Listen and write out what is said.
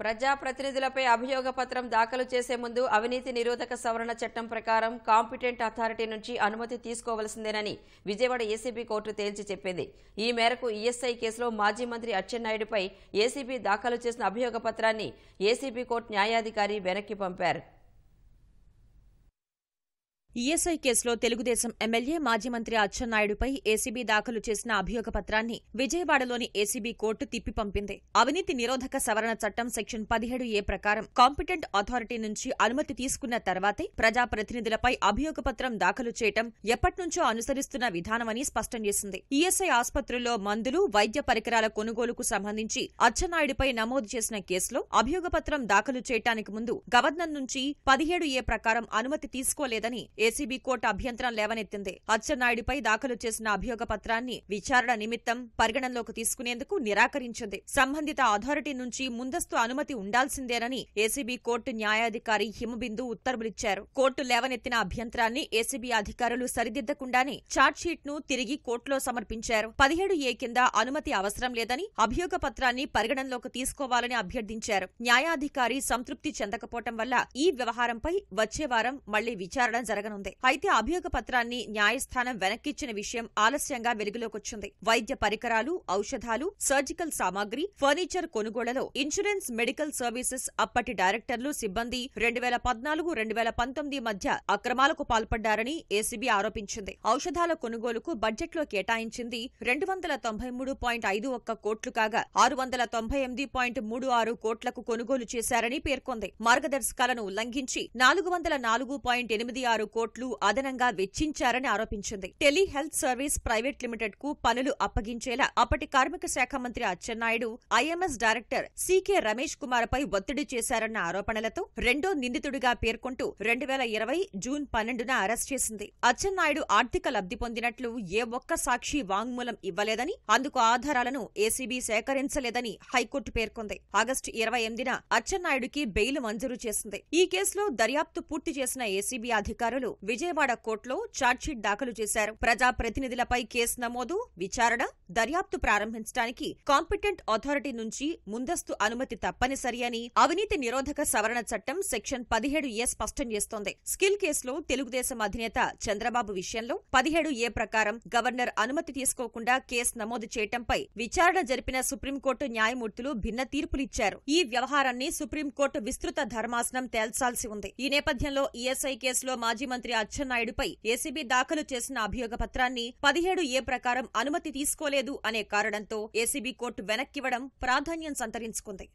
ప్రజాప్రతినిధులపై అభియోగ పత్రం దాఖలు చేసే ముందు అవినీతి నిరోధక సవరణ చట్టం ప్రకారం కాంపిటెంట్ అథారిటీ నుంచి అనుమతి తీసుకోవలసిందేనని విజయవాడ ఏసీబీ కోర్టు తేల్చి చెప్పింది ఈ మేరకు ఈఎస్ఐ కేసులో మాజీ మంత్రి అచ్చెన్నాయుడుపై ఏసీబీ దాఖలు చేసిన అభియోగ పత్రాన్ని ఏసీబీ కోర్టు న్యాయాధికారి వెనక్కి పంపారు ఈఎస్ఐ కేసులో తెలుగుదేశం ఎమ్మెల్యే మాజీ మంత్రి అచ్చెన్నాయుడుపై ఏసీబీ దాఖలు చేసిన అభియోగ పత్రాన్ని విజయవాడలోని ఏసీబీ కోర్టు తిప్పి పంపింది అవినీతి నిరోధక సవరణ చట్టం సెక్షన్ పదిహేడు ఏ ప్రకారం కాంపిటెంట్ అథారిటీ నుంచి అనుమతి తీసుకున్న తర్వాతే ప్రజాప్రతినిధులపై అభియోగ పత్రం దాఖలు చేయటం ఎప్పటినుంచో అనుసరిస్తున్న విధానమని స్పష్టం చేసింది ఈఎస్ఐ ఆసుపత్రుల్లో మందులు వైద్య పరికరాల కొనుగోలుకు సంబంధించి అచ్చెన్నాయుడుపై నమోదు చేసిన కేసులో అభియోగ పత్రం దాఖలు చేయటానికి ముందు గవర్నర్ నుంచి పదిహేడు ఏ ప్రకారం అనుమతి తీసుకోలేదని ఏసీబీ కోర్టు అభ్యంతరం లేవనెత్తింది అచ్చెన్నాయుడిపై దాఖలు చేసిన అభియోగ పత్రాన్ని విచారణ నిమిత్తం పరిగణనలోకి తీసుకునేందుకు నిరాకరించింది సంబంధిత అథారిటీ నుంచి ముందస్తు అనుమతి ఉండాల్సిందేనని ఏసీబీ కోర్టు న్యాయాధికారి హిమబిందు ఉత్తర్వులిచ్చారు కోర్టు లేవనెత్తిన అభ్యంతరాన్ని ఏసీబీ అధికారులు సరిదిద్దకుండానే ఛార్జ్షీట్ ను తిరిగి కోర్టులో సమర్పించారు పదిహేడు ఏ కింద అనుమతి అవసరం లేదని అభియోగ పత్రాన్ని పరిగణనలోకి తీసుకోవాలని అభ్యర్థించారు న్యాయాధికారి సంతృప్తి చెందకపోవటం వల్ల ఈ వ్యవహారంపై వచ్చే వారం మళ్లీ విచారణ జరగనుంది ఉంది అయితే అభియోగ పత్రాన్ని న్యాయస్థానం వెనక్కిచ్చిన విషయం ఆలస్యంగా వెలుగులోకొచ్చింది వైద్య పరికరాలు ఔషధాలు సర్జికల్ సామాగ్రి ఫర్నిచర్ కొనుగోళ్లలో ఇన్సూరెన్స్ మెడికల్ సర్వీసెస్ అప్పటి డైరెక్టర్లు సిబ్బంది రెండు వేల పద్నాలుగు రెండు వేల పంతొమ్మిది మధ్య అక్రమాలకు పాల్పడ్డారని ఏసీబీ ఆరోపించింది ఔషధాల కొనుగోలుకు బడ్జెట్ లో కేటాయించింది రెండు వందల తొంభై మూడు పాయింట్ ఐదు ఒక్క కోట్లు కాగా ఆరు వందల తొంభై ఎనిమిది పాయింట్ మూడు ఆరు కోట్లకు కొనుగోలు చేశారని పేర్కొంది మార్గదర్శకాలను ఉల్లంఘించి నాలుగు వందల నాలుగు పాయింట్ ఎనిమిది ఆరు కోట్లు అదనంగా వెచ్చించారని ఆరోపించింది tele health service private limited కు పనులు అప్పగించేలా అప్పటి కార్మిక శాఖ మంత్రి Atchannaidu IMS director CK Ramesh Kumar పై ఒత్తిడి చేశారన్న ఆరోపణలతో రెండో నిందితుడిగా పేర్కొంటూ రెండు వేల ఇరవై జూన్ పన్నెండున అరెస్ట్ చేసింది అచ్చెన్నాయుడు ఆర్థిక లబ్ధి పొందినట్లు ఏ ఒక్క సాక్షి వాంగ్మూలం ఇవ్వలేదని అందుకు ఆధారాలను ఏసీబీ సేకరించలేదని హైకోర్టు పేర్కొంది ఆగస్టు ఇరవై ఎనిమిదిన అచ్చెన్నాయుడికి బెయిల్ మంజూరు చేసింది ఈ కేసులో దర్యాప్తు పూర్తి చేసిన ఏసీబీ అధికారులు నిందితులు విజయవాడ కోర్టులో ఛార్జ్షీట్ దాఖలు చేశారు ప్రజాప్రతినిధులపై కేసు నమోదు విచారణ దర్యాప్తు ప్రారంభించడానికి కాంపిటెంట్ అథారిటీ నుంచి ముందస్తు అనుమతి తప్పనిసరి అని అవినీతి నిరోధక సవరణ చట్టం సెక్షన్ పదిహేడు ఏ స్పష్టం చేస్తోంది స్కిల్ కేసులో తెలుగుదేశం అధినేత చంద్రబాబు విషయంలో పదిహేడు ఏ ప్రకారం గవర్నర్ అనుమతి తీసుకోకుండా కేసు నమోదు చేయటంపై విచారణ జరిపిన సుప్రీంకోర్టు న్యాయమూర్తులు భిన్న తీర్పులిచ్చారు ఈ వ్యవహారాన్ని సుప్రీంకోర్టు విస్తృత ధర్మాసనం తేల్చాల్సి ఉంది ఈ నేపథ్యంలో ఈఎస్ఐ కేసులో మాజీ మంత్రి అచ్చెన్నాయుడుపై ఏసీబీ దాఖలు చేసిన అభియోగ పత్రాన్ని పదిహేడు ఏ ప్రకారం అనుమతి తీసుకోలేదు రాలేదు అనే కారణంతో ఏసీబీ కోర్టు వెనక్కివ్వడం ప్రాధాన్యం సంతరించుకుంది